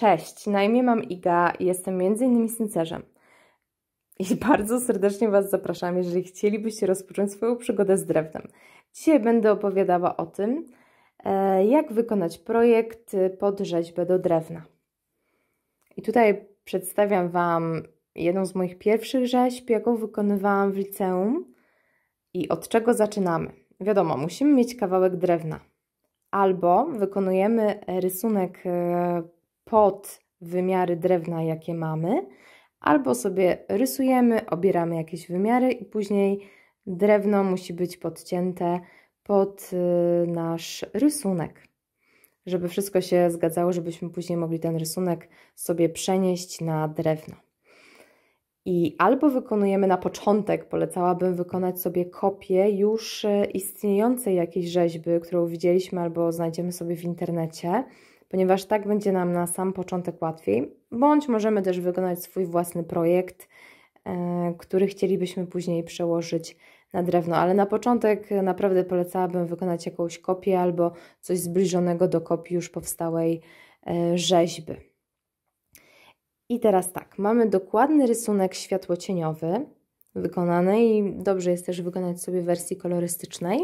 Cześć, na imię mam Iga i jestem między innymi syncerzem. I bardzo serdecznie Was zapraszam, jeżeli chcielibyście rozpocząć swoją przygodę z drewnem. Dzisiaj będę opowiadała o tym, e, jak wykonać projekt pod rzeźbę do drewna. I tutaj przedstawiam Wam jedną z moich pierwszych rzeźb, jaką wykonywałam w liceum i od czego zaczynamy. Wiadomo, musimy mieć kawałek drewna albo wykonujemy rysunek e, pod wymiary drewna, jakie mamy, albo sobie rysujemy, obieramy jakieś wymiary i później drewno musi być podcięte pod y, nasz rysunek, żeby wszystko się zgadzało, żebyśmy później mogli ten rysunek sobie przenieść na drewno. I albo wykonujemy na początek, polecałabym wykonać sobie kopię już y, istniejącej jakiejś rzeźby, którą widzieliśmy albo znajdziemy sobie w internecie, ponieważ tak będzie nam na sam początek łatwiej, bądź możemy też wykonać swój własny projekt, e, który chcielibyśmy później przełożyć na drewno, ale na początek e, naprawdę polecałabym wykonać jakąś kopię albo coś zbliżonego do kopii już powstałej e, rzeźby. I teraz tak, mamy dokładny rysunek światłocieniowy wykonany i dobrze jest też wykonać sobie wersji kolorystycznej.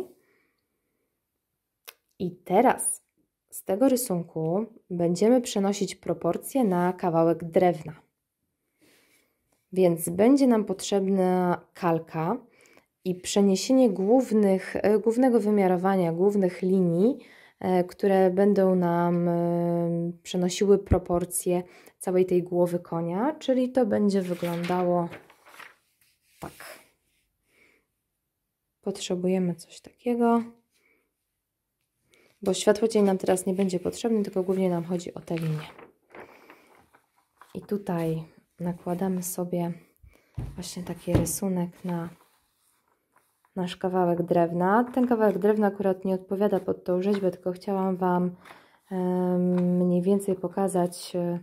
I teraz z tego rysunku będziemy przenosić proporcje na kawałek drewna. Więc będzie nam potrzebna kalka i przeniesienie głównych, e, głównego wymiarowania, głównych linii, e, które będą nam e, przenosiły proporcje całej tej głowy konia, czyli to będzie wyglądało tak. Potrzebujemy coś takiego bo światło cień nam teraz nie będzie potrzebne, tylko głównie nam chodzi o te linie. I tutaj nakładamy sobie właśnie taki rysunek na nasz kawałek drewna. Ten kawałek drewna akurat nie odpowiada pod tą rzeźbę, tylko chciałam Wam mniej więcej pokazać e,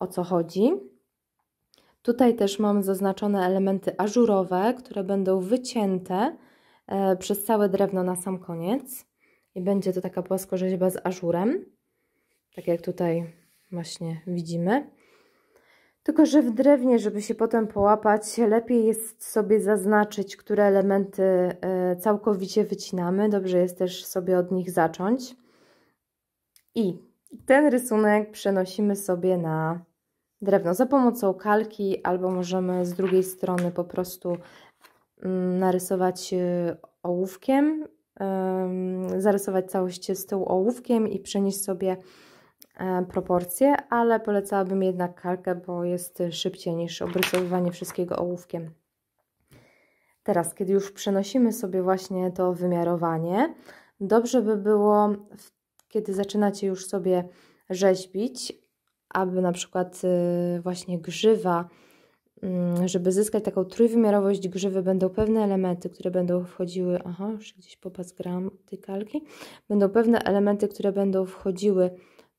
o co chodzi. Tutaj też mam zaznaczone elementy ażurowe, które będą wycięte e, przez całe drewno na sam koniec i będzie to taka płaskorzeźba z ażurem, tak jak tutaj właśnie widzimy. Tylko, że w drewnie, żeby się potem połapać, lepiej jest sobie zaznaczyć, które elementy e, całkowicie wycinamy. Dobrze jest też sobie od nich zacząć. I ten rysunek przenosimy sobie na drewno za pomocą kalki, albo możemy z drugiej strony po prostu mm, narysować e, ołówkiem zarysować całość z tyłu ołówkiem i przenieść sobie e, proporcje, ale polecałabym jednak kalkę, bo jest szybciej niż obrysowywanie wszystkiego ołówkiem. Teraz, kiedy już przenosimy sobie właśnie to wymiarowanie, dobrze by było, kiedy zaczynacie już sobie rzeźbić, aby na przykład y, właśnie grzywa Mm, żeby zyskać taką trójwymiarowość grzywy, będą pewne elementy, które będą wchodziły. Aha, już gdzieś popasgram tej kalki. Będą pewne elementy, które będą wchodziły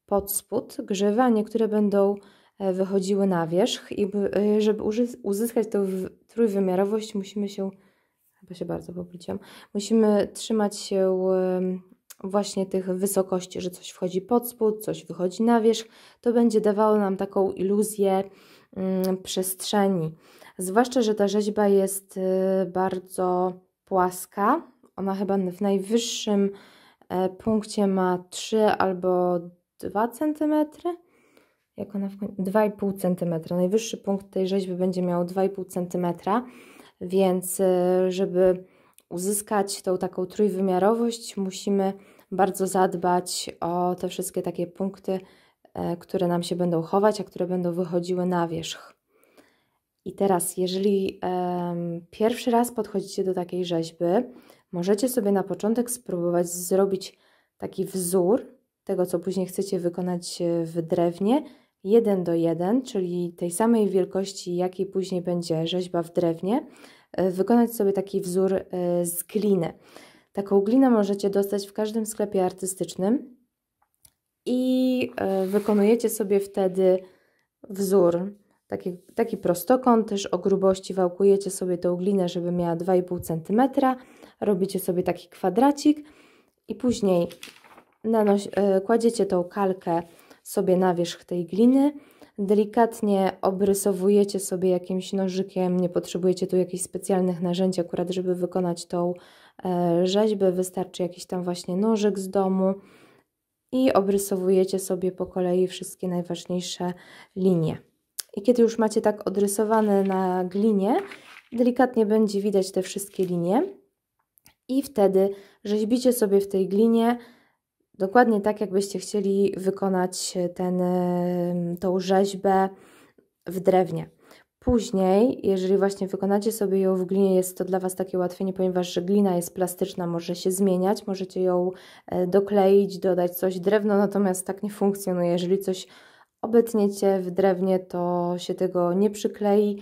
pod spód grzywy, a niektóre będą e, wychodziły na wierzch. I e, żeby uzyskać tę trójwymiarowość, musimy się. Chyba się bardzo popliłam. Musimy trzymać się właśnie tych wysokości, że coś wchodzi pod spód, coś wychodzi na wierzch. To będzie dawało nam taką iluzję Mm, przestrzeni. Zwłaszcza, że ta rzeźba jest y, bardzo płaska. Ona chyba w najwyższym e, punkcie ma 3 albo 2 cm. Jak ona w końcu? 2,5 cm. Najwyższy punkt tej rzeźby będzie miał 2,5 cm. Więc y, żeby uzyskać tą taką trójwymiarowość, musimy bardzo zadbać o te wszystkie takie punkty, E, które nam się będą chować, a które będą wychodziły na wierzch. I teraz, jeżeli pierwszy raz podchodzicie do takiej rzeźby, możecie sobie na początek spróbować zrobić taki wzór tego, co później chcecie wykonać e, w drewnie, jeden do jeden, czyli tej samej wielkości, jakiej później będzie rzeźba w drewnie, e, wykonać sobie taki wzór z gliny. Taką glinę możecie dostać w każdym sklepie artystycznym, i e, wykonujecie sobie wtedy wzór. Taki, taki prostokąt, też o grubości wałkujecie sobie tą glinę, żeby miała 2,5 cm. Robicie sobie taki kwadracik i później nanoś, e, kładziecie tą kalkę sobie na wierzch tej gliny. Delikatnie obrysowujecie sobie jakimś nożykiem, nie potrzebujecie tu jakichś specjalnych narzędzi akurat, żeby wykonać tą e, rzeźbę. Wystarczy jakiś tam właśnie nożyk z domu i obrysowujecie sobie po kolei wszystkie najważniejsze linie. I kiedy już macie tak odrysowane na glinie, delikatnie będzie widać te wszystkie linie i wtedy rzeźbicie sobie w tej glinie dokładnie tak, jakbyście chcieli wykonać e, ten, e, tą rzeźbę w drewnie. Później, jeżeli właśnie wykonacie sobie ją w glinie, jest to dla Was takie ułatwienie, ponieważ glina jest plastyczna, może się zmieniać, możecie ją e, dokleić, dodać coś. Drewno natomiast tak nie funkcjonuje. Jeżeli coś obetniecie w drewnie, to się tego nie przyklei.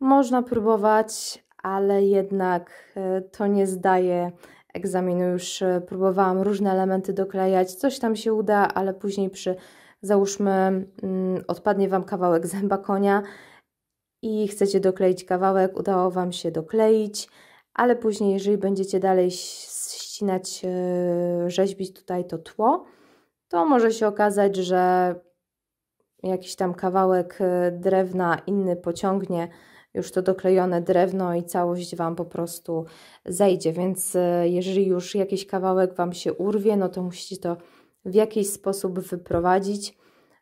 Można próbować, ale jednak e, to nie zdaje egzaminu. Już e, próbowałam różne elementy doklejać, coś tam się uda, ale później przy, załóżmy, mm, odpadnie Wam kawałek zęba konia, i chcecie dokleić kawałek, udało Wam się dokleić, ale później, jeżeli będziecie dalej ścinać, e, rzeźbić tutaj to tło, to może się okazać, że jakiś tam kawałek e, drewna inny pociągnie już to doklejone drewno i całość Wam po prostu zejdzie, więc e, jeżeli już jakiś kawałek Wam się urwie, no to musicie to w jakiś sposób wyprowadzić,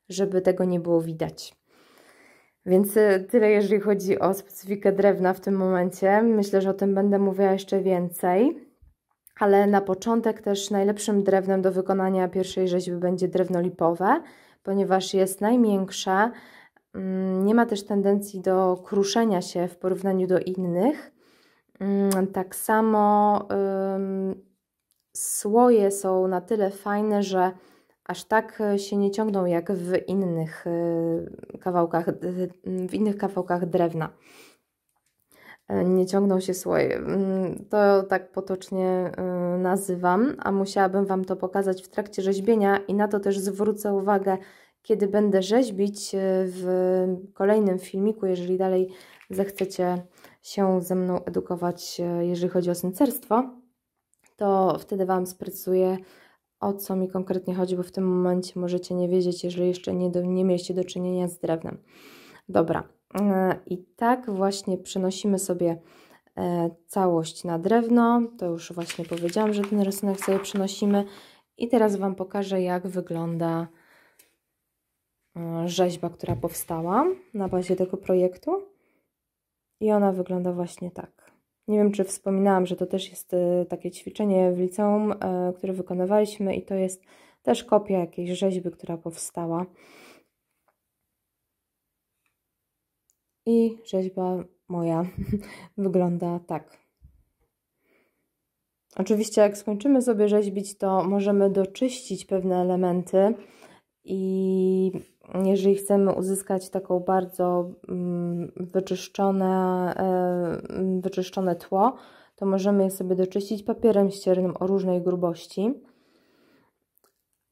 żeby tego nie było widać. Więc y, tyle, jeżeli chodzi o specyfikę drewna w tym momencie. Myślę, że o tym będę mówiła jeszcze więcej. Ale na początek też najlepszym drewnem do wykonania pierwszej rzeźby będzie drewno lipowe, ponieważ jest najmiększe, mm, nie ma też tendencji do kruszenia się w porównaniu do innych. Mm, tak samo słoje są na tyle fajne, że aż tak e, się nie ciągną jak w innych e, kawałkach, w innych kawałkach drewna. E, nie ciągną się słoje. Mm, to tak potocznie nazywam, a musiałabym Wam to pokazać w trakcie rzeźbienia i na to też zwrócę uwagę, kiedy będę rzeźbić w kolejnym filmiku, jeżeli dalej zechcecie się ze mną edukować, jeżeli chodzi o syncerstwo, to wtedy Wam sprecyzuję o co mi konkretnie chodzi, bo w tym momencie możecie nie wiedzieć, jeżeli jeszcze nie, do, nie mieliście do czynienia z drewnem. Dobra, e, i tak właśnie przenosimy sobie e, całość na drewno. To już właśnie powiedziałam, że ten rysunek sobie przenosimy. I teraz Wam pokażę, jak wygląda e, rzeźba, która powstała na bazie tego projektu. I ona wygląda właśnie tak. Nie wiem, czy wspominałam, że to też jest e, takie ćwiczenie w liceum, e, które wykonywaliśmy, i to jest też kopia jakiejś rzeźby, która powstała. I rzeźba moja wygląda tak. Oczywiście, jak skończymy sobie rzeźbić, to możemy doczyścić pewne elementy, i jeżeli chcemy uzyskać taką bardzo mm, wyczyszczone, e, mm, wyczyszczone tło, to możemy je sobie doczyścić papierem ściernym o różnej grubości.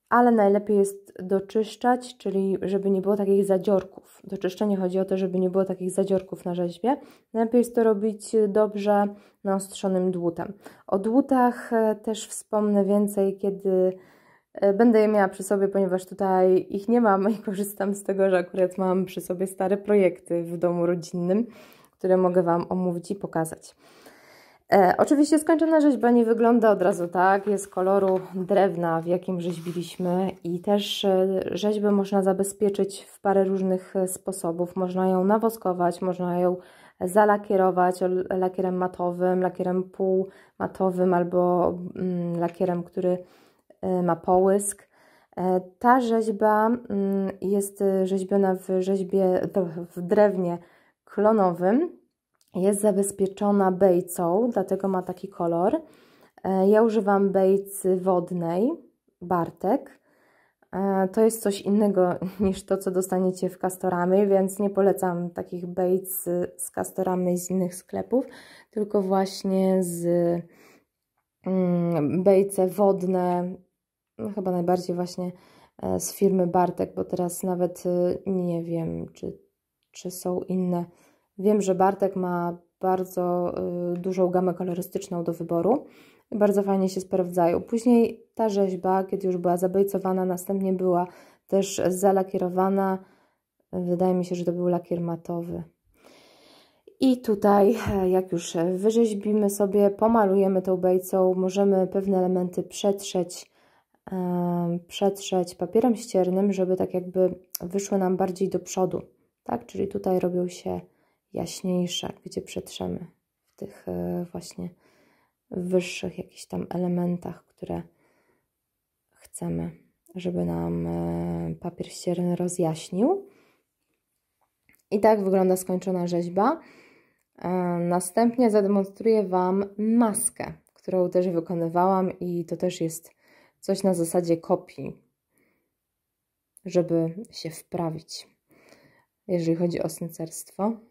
Ale najlepiej jest doczyszczać, czyli żeby nie było takich zadziorków. Doczyszczenie chodzi o to, żeby nie było takich zadziorków na rzeźbie. Najlepiej jest to robić dobrze naostrzonym dłutem. O dłutach e, też wspomnę więcej, kiedy E, będę je miała przy sobie, ponieważ tutaj ich nie mam i korzystam z tego, że akurat mam przy sobie stare projekty w domu rodzinnym, które mogę Wam omówić i pokazać. E, oczywiście skończona rzeźba nie wygląda od razu tak, jest koloru drewna, w jakim rzeźbiliśmy i też e, rzeźbę można zabezpieczyć w parę różnych e, sposobów. Można ją nawoskować, można ją zalakierować lakierem matowym, lakierem półmatowym albo mm, lakierem, który E, ma połysk. E, ta rzeźba mm, jest e, rzeźbiona w rzeźbie w drewnie klonowym. Jest zabezpieczona bejcą, dlatego ma taki kolor. Ja używam bejcy wodnej, Bartek. To jest coś innego niż to, co dostaniecie w Castoramy, więc nie polecam takich bejc z Castoramy z innych sklepów, tylko właśnie z mm, bejce wodne no, chyba najbardziej właśnie e, z firmy Bartek, bo teraz nawet e, nie wiem, czy, czy są inne. Wiem, że Bartek ma bardzo e, dużą gamę kolorystyczną do wyboru i bardzo fajnie się sprawdzają. Później ta rzeźba, kiedy już była zabejcowana, następnie była też zalakierowana. Wydaje mi się, że to był lakier matowy. I tutaj, jak już wyrzeźbimy sobie, pomalujemy tą bejcą, możemy pewne elementy przetrzeć przetrzeć papierem ściernym, żeby tak jakby wyszły nam bardziej do przodu, tak? Czyli tutaj robią się jaśniejsze, gdzie przetrzemy w tych e, właśnie wyższych jakichś tam elementach, które chcemy, żeby nam e, papier ścierny rozjaśnił. I tak wygląda skończona rzeźba. E, następnie zademonstruję Wam maskę, którą też wykonywałam i to też jest coś na zasadzie kopii, żeby się wprawić, jeżeli chodzi o snycerstwo.